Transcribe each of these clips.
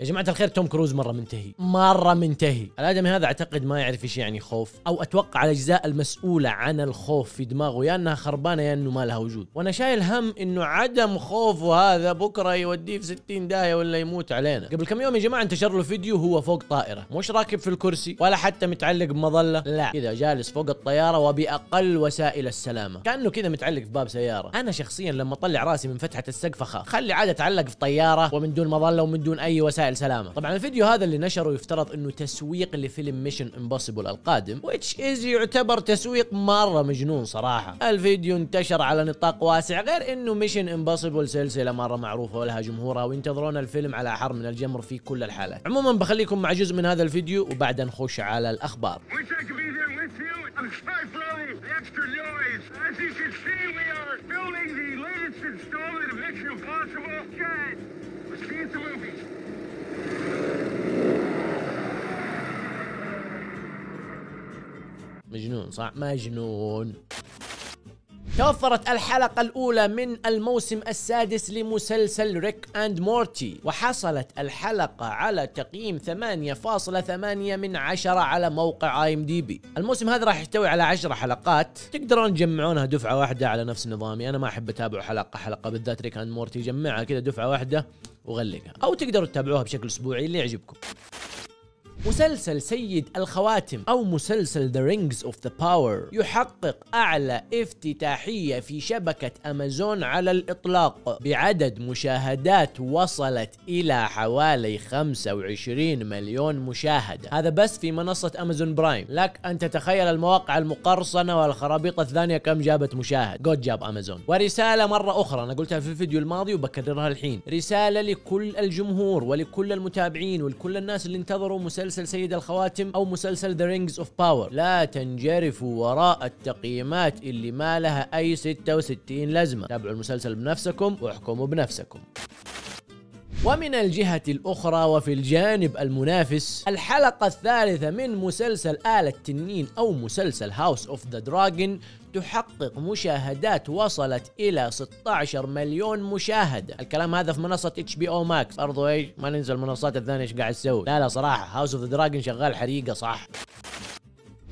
يا جماعه الخير توم كروز مره منتهي مره منتهي الادمي هذا اعتقد ما يعرف ايش يعني خوف او اتوقع الاجزاء المسؤوله عن الخوف في دماغه يا انها خربانه يا انه ما لها وجود وانا شايل هم انه عدم خوفه هذا بكره يوديه في 60 داهيه ولا يموت علينا قبل كم يوم يا جماعه انتشر له فيديو هو فوق طائره مش راكب في الكرسي ولا حتى متعلق بمظله لا كذا جالس فوق الطياره وباقل وسائل السلامه كانه كذا متعلق في باب سياره انا شخصيا لما اطلع راسي من فتحه السقف اخاف خلي عادة اتعلق في طياره ومن دون مظله ومن دون اي وسائل وسائل سلامه طبعا الفيديو هذا اللي نشره يفترض انه تسويق لفيلم ميشن امبوسيبل القادم ويتش از يعتبر تسويق مره مجنون صراحه الفيديو انتشر على نطاق واسع غير انه ميشن امبوسيبل سلسله مره معروفه ولها جمهورها وينتظرون الفيلم على حر من الجمر في كل الحالات عموما بخليكم مع جزء من هذا الفيديو وبعدها نخش على الاخبار the latest installment of Mission Impossible. let's see the movies. مجنون صح مجنون توفرت الحلقة الأولى من الموسم السادس لمسلسل ريك أند مورتي وحصلت الحلقة على تقييم 8.8 من عشرة على موقع اي ام دي بي الموسم هذا راح يحتوي على 10 حلقات تقدرون تجمعونها دفعة واحدة على نفس نظامي يعني أنا ما أحب أتابع حلقة حلقة بالذات ريك أند مورتي جمعها كذا دفعة واحدة وغلقها او تقدروا تتابعوها بشكل اسبوعي اللي يعجبكم مسلسل سيد الخواتم أو مسلسل The Rings of the Power يحقق أعلى افتتاحية في شبكة أمازون على الإطلاق بعدد مشاهدات وصلت إلى حوالي 25 مليون مشاهدة هذا بس في منصة أمازون برايم لك أن تتخيل المواقع المقرصنة والخرابيط الثانية كم جابت مشاهد جود جاب أمازون ورسالة مرة أخرى أنا قلتها في الفيديو الماضي وبكررها الحين رسالة لكل الجمهور ولكل المتابعين ولكل الناس اللي انتظروا مسلسل مسلسل سيد الخواتم او مسلسل ذا رينجز اوف باور لا تنجرفوا وراء التقييمات اللي ما لها اي 66 لازمه تابعوا المسلسل بنفسكم واحكموا بنفسكم ومن الجهة الأخرى وفي الجانب المنافس الحلقة الثالثة من مسلسل آلة التنين أو مسلسل هاوس أوف ذا دراجون تحقق مشاهدات وصلت إلى 16 مليون مشاهدة الكلام هذا في منصة اتش بي او ماكس برضو ايش ما ننسى المنصات الثانية ايش قاعد تسوي لا لا صراحة هاوس اوف ذا دراجون شغال حريقة صح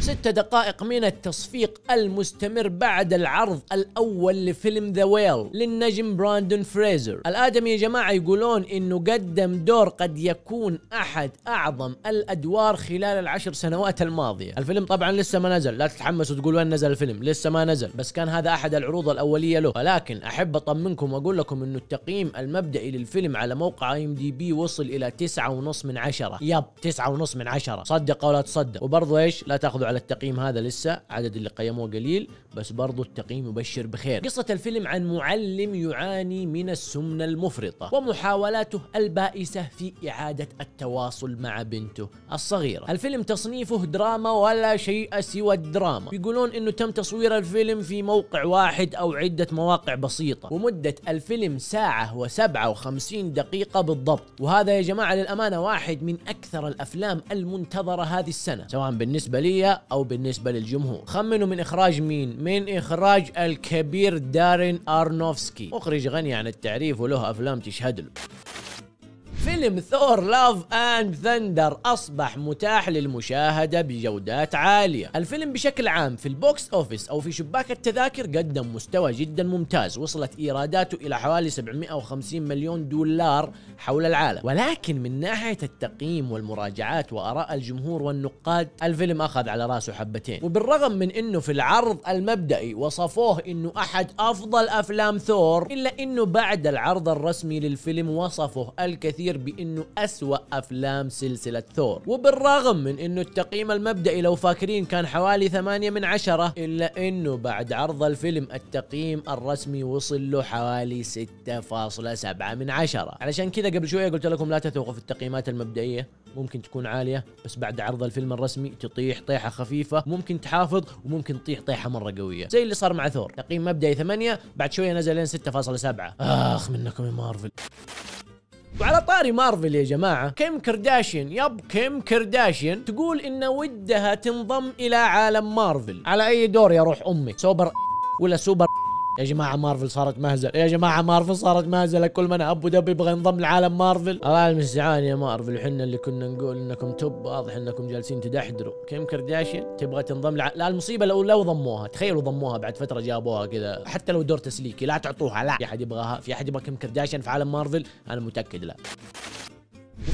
ست دقائق من التصفيق المستمر بعد العرض الأول لفيلم ذا ويل للنجم براندون فريزر الآدم يا جماعة يقولون إنه قدم دور قد يكون أحد أعظم الأدوار خلال العشر سنوات الماضية الفيلم طبعا لسه ما نزل لا تتحمسوا وتقول وين نزل الفيلم لسه ما نزل بس كان هذا أحد العروض الأولية له ولكن أحب أطمنكم وأقول لكم إنه التقييم المبدئي للفيلم على موقع اي ام دي بي وصل إلى تسعة ونص من عشرة يب تسعة ونص من عشرة صدق او لا تصدق وبرضه إيش لا تاخذوا على التقييم هذا لسه عدد اللي قيموه قليل بس برضو التقييم يبشر بخير قصة الفيلم عن معلم يعاني من السمنة المفرطة ومحاولاته البائسة في إعادة التواصل مع بنته الصغيرة الفيلم تصنيفه دراما ولا شيء سوى الدراما يقولون انه تم تصوير الفيلم في موقع واحد او عدة مواقع بسيطة ومدة الفيلم ساعة و57 دقيقة بالضبط وهذا يا جماعة للأمانة واحد من أكثر الأفلام المنتظرة هذه السنة سواء بالنسبة لي او بالنسبه للجمهور خمنوا من اخراج مين من اخراج الكبير دارين ارنوفسكي مخرج غني عن التعريف وله افلام تشهد له فيلم ثور لاف اند ثندر اصبح متاح للمشاهده بجودات عاليه الفيلم بشكل عام في البوكس اوفيس او في شباك التذاكر قدم مستوى جدا ممتاز وصلت ايراداته الى حوالي 750 مليون دولار حول العالم ولكن من ناحيه التقييم والمراجعات واراء الجمهور والنقاد الفيلم اخذ على راسه حبتين وبالرغم من انه في العرض المبدئي وصفوه انه احد افضل افلام ثور الا انه بعد العرض الرسمي للفيلم وصفه الكثير بانه اسوأ افلام سلسلة ثور وبالرغم من انه التقييم المبدئي لو فاكرين كان حوالي 8 من 10 الا انه بعد عرض الفيلم التقييم الرسمي وصل له حوالي 6.7 من 10 علشان كذا قبل شوية قلت لكم لا تثقوا في التقييمات المبدئية ممكن تكون عالية بس بعد عرض الفيلم الرسمي تطيح طيحة خفيفة ممكن تحافظ وممكن تطيح طيحة مرة قوية زي اللي صار مع ثور تقييم مبدئي 8 بعد شوية نزل لين 6.7 آخ منكم يا مارفل وعلى طاري مارفل يا جماعه كيم كرداشين يب كيم كرداشين تقول ان ودها تنضم الى عالم مارفل على اي دور يا روح امك سوبر ولا سوبر يا جماعه مارفل صارت مهزله يا جماعه مارفل صارت مهزله كل من ابو دبي يبغى ينضم لعالم مارفل الله المستعان يا مارفل احنا اللي كنا نقول انكم توب واضح انكم جالسين تدحدروا كيم كرداشيان تبغى تنضم لع... لا المصيبه لو لو ضموها تخيلوا ضموها بعد فتره جابوها كذا حتى لو دور تسليكي لا تعطوها لا في احد يبغاها في احد يبغى كيم كرداشيان في عالم مارفل انا متاكد لا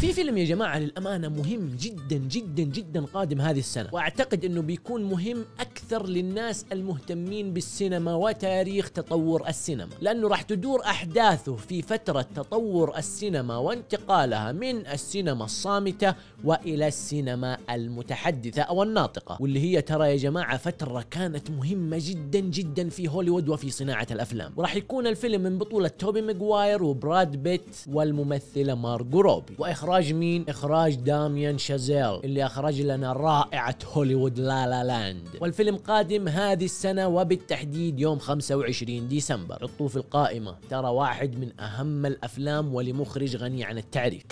في فيلم يا جماعة للأمانة مهم جدا جدا جدا قادم هذه السنة وأعتقد أنه بيكون مهم أكثر اكثر للناس المهتمين بالسينما وتاريخ تطور السينما لانه راح تدور احداثه في فتره تطور السينما وانتقالها من السينما الصامته والى السينما المتحدثه او الناطقه واللي هي ترى يا جماعه فتره كانت مهمه جدا جدا في هوليوود وفي صناعه الافلام وراح يكون الفيلم من بطوله توبي ماجواير وبراد بيت والممثله مارجو روبي واخراج مين اخراج داميان شازيل اللي اخرج لنا رائعه هوليوود لا لا لاند والفيلم القادم هذه السنة وبالتحديد يوم 25 ديسمبر حطوه في القائمة ترى واحد من أهم الأفلام ولمخرج غني عن التعريف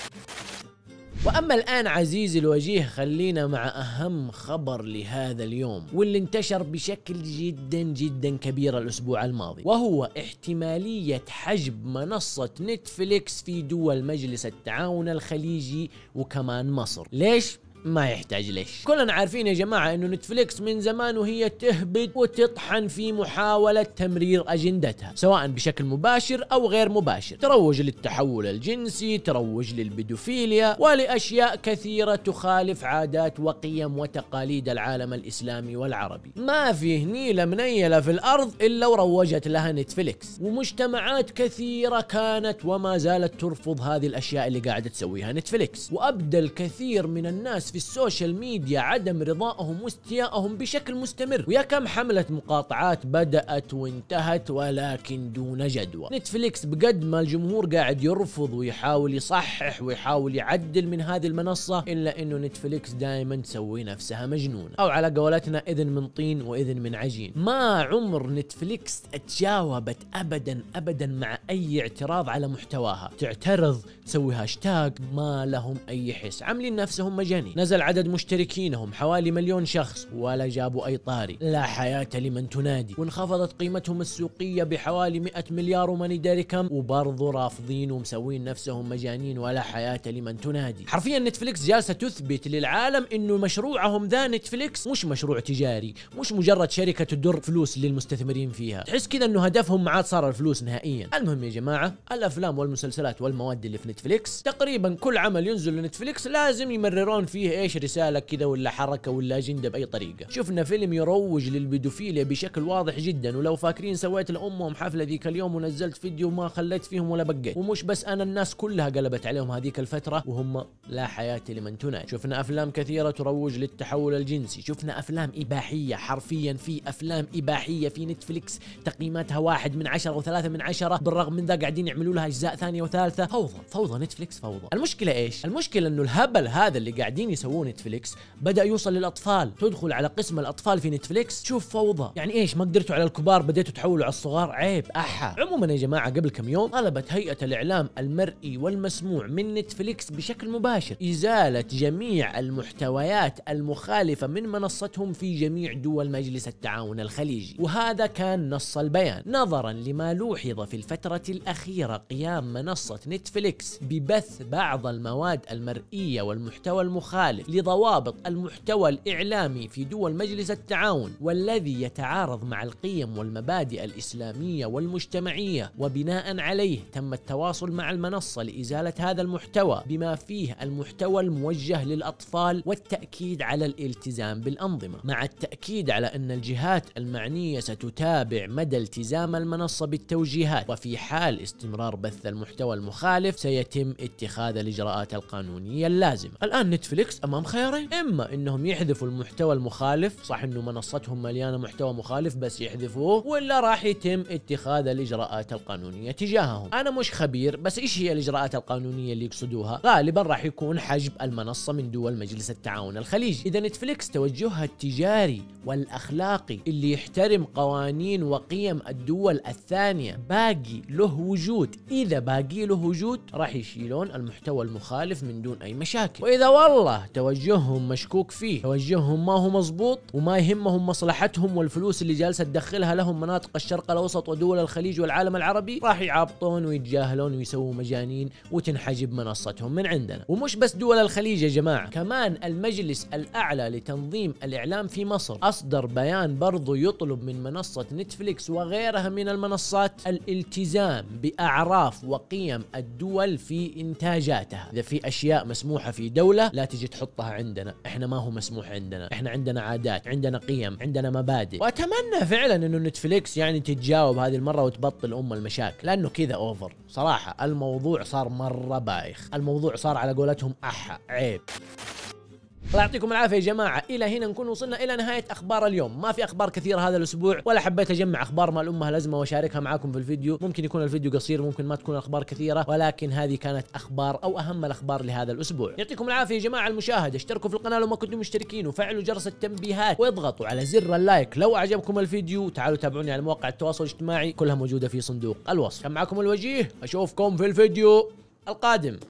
واما الان عزيزي الوجيه خلينا مع اهم خبر لهذا اليوم واللي انتشر بشكل جدا جدا كبير الاسبوع الماضي وهو احتماليه حجب منصه نتفليكس في دول مجلس التعاون الخليجي وكمان مصر ليش ما يحتاج ليش كلنا عارفين يا جماعة انه نتفليكس من زمان وهي تهبد وتطحن في محاولة تمرير اجندتها سواء بشكل مباشر او غير مباشر تروج للتحول الجنسي تروج للبيدوفيليا ولاشياء كثيرة تخالف عادات وقيم وتقاليد العالم الاسلامي والعربي ما في هنيلة منيلة في الارض الا وروجت لها نتفليكس ومجتمعات كثيرة كانت وما زالت ترفض هذه الاشياء اللي قاعدة تسويها نتفليكس وابدى الكثير من الناس في السوشيال ميديا عدم رضائهم واستيائهم بشكل مستمر ويا كم حملة مقاطعات بدأت وانتهت ولكن دون جدوى نتفليكس بقد ما الجمهور قاعد يرفض ويحاول يصحح ويحاول يعدل من هذه المنصة إلا أنه نتفليكس دائما تسوي نفسها مجنونة أو على قولتنا إذن من طين وإذن من عجين ما عمر نتفليكس تجاوبت أبدا أبدا مع أي اعتراض على محتواها تعترض تسوي هاشتاج ما لهم أي حس عاملين نفسهم مجانين نزل عدد مشتركينهم حوالي مليون شخص ولا جابوا أي طاري لا حياة لمن تنادي وانخفضت قيمتهم السوقية بحوالي 100 مليار وماني داري كم وبرضه رافضين ومسوين نفسهم مجانين ولا حياة لمن تنادي حرفيا نتفليكس جالسة تثبت للعالم انه مشروعهم ذا نتفليكس مش مشروع تجاري مش مجرد شركة تدر فلوس للمستثمرين فيها تحس كذا انه هدفهم ما عاد صار الفلوس نهائيا المهم يا جماعة الافلام والمسلسلات والمواد اللي في نتفليكس تقريبا كل عمل ينزل لنتفليكس لازم يمررون فيه فيه ايش رساله كذا ولا حركه ولا اجنده باي طريقه شفنا فيلم يروج للبيدوفيليا بشكل واضح جدا ولو فاكرين سويت لامهم حفله ذيك اليوم ونزلت فيديو ما خليت فيهم ولا بقيت ومش بس انا الناس كلها قلبت عليهم هذيك الفتره وهم لا حياه لمن تناد. شفنا افلام كثيره تروج للتحول الجنسي شفنا افلام اباحيه حرفيا في افلام اباحيه في نتفليكس تقييماتها واحد من عشرة وثلاثة من عشرة بالرغم من ذا قاعدين يعملوا لها اجزاء ثانية وثالثة فوضى فوضى نتفليكس فوضى المشكلة ايش المشكلة انه الهبل هذا اللي قاعدين يسووه نتفليكس بدا يوصل للاطفال تدخل على قسم الاطفال في نتفليكس تشوف فوضى يعني ايش ما قدرتوا على الكبار بديتوا تحولوا على الصغار عيب احا عموما يا جماعه قبل كم يوم طلبت هيئه الاعلام المرئي والمسموع من نتفليكس بشكل مباشر ازاله جميع المحتويات المخالفه من منصتهم في جميع دول مجلس التعاون الخليجي وهذا كان نص البيان نظرا لما لوحظ في الفتره الاخيره قيام منصه نتفليكس ببث بعض المواد المرئيه والمحتوى المخالف مخالف لضوابط المحتوى الإعلامي في دول مجلس التعاون والذي يتعارض مع القيم والمبادئ الإسلامية والمجتمعية وبناء عليه تم التواصل مع المنصة لإزالة هذا المحتوى بما فيه المحتوى الموجه للأطفال والتأكيد على الالتزام بالأنظمة مع التأكيد على أن الجهات المعنية ستتابع مدى التزام المنصة بالتوجيهات وفي حال استمرار بث المحتوى المخالف سيتم اتخاذ الإجراءات القانونية اللازمة الآن نتفليكس امام خيارين اما انهم يحذفوا المحتوى المخالف صح انه منصتهم مليانه محتوى مخالف بس يحذفوه ولا راح يتم اتخاذ الاجراءات القانونيه تجاههم انا مش خبير بس ايش هي الاجراءات القانونيه اللي يقصدوها غالبا راح يكون حجب المنصه من دول مجلس التعاون الخليجي اذا نتفليكس توجهها التجاري والاخلاقي اللي يحترم قوانين وقيم الدول الثانيه باقي له وجود اذا باقي له وجود راح يشيلون المحتوى المخالف من دون اي مشاكل واذا والله توجههم مشكوك فيه توجههم ما هو مزبوط وما يهمهم مصلحتهم والفلوس اللي جالسة تدخلها لهم مناطق الشرق الأوسط ودول الخليج والعالم العربي راح يعابطون ويتجاهلون ويسووا مجانين وتنحجب منصتهم من عندنا ومش بس دول الخليج يا جماعة كمان المجلس الأعلى لتنظيم الإعلام في مصر أصدر بيان برضو يطلب من منصة نتفليكس وغيرها من المنصات الالتزام بأعراف وقيم الدول في إنتاجاتها إذا في أشياء مسموحة في دولة لا تجي تحطها عندنا احنا ما هو مسموح عندنا احنا عندنا عادات عندنا قيم عندنا مبادئ واتمنى فعلا انه نتفليكس يعني تتجاوب هذه المره وتبطل ام المشاكل لانه كذا اوفر صراحه الموضوع صار مره بايخ الموضوع صار على قولتهم احا عيب الله يعطيكم العافيه يا جماعه الى هنا نكون وصلنا الى نهايه اخبار اليوم ما في اخبار كثيره هذا الاسبوع ولا حبيت اجمع اخبار ما الامه لازمه واشاركها معاكم في الفيديو ممكن يكون الفيديو قصير ممكن ما تكون اخبار كثيره ولكن هذه كانت اخبار او اهم الاخبار لهذا الاسبوع يعطيكم العافيه يا جماعه المشاهده اشتركوا في القناه لو ما كنتم مشتركين وفعلوا جرس التنبيهات واضغطوا على زر اللايك لو اعجبكم الفيديو تعالوا تابعوني على مواقع التواصل الاجتماعي كلها موجوده في صندوق الوصف كان معكم الوجيه اشوفكم في الفيديو القادم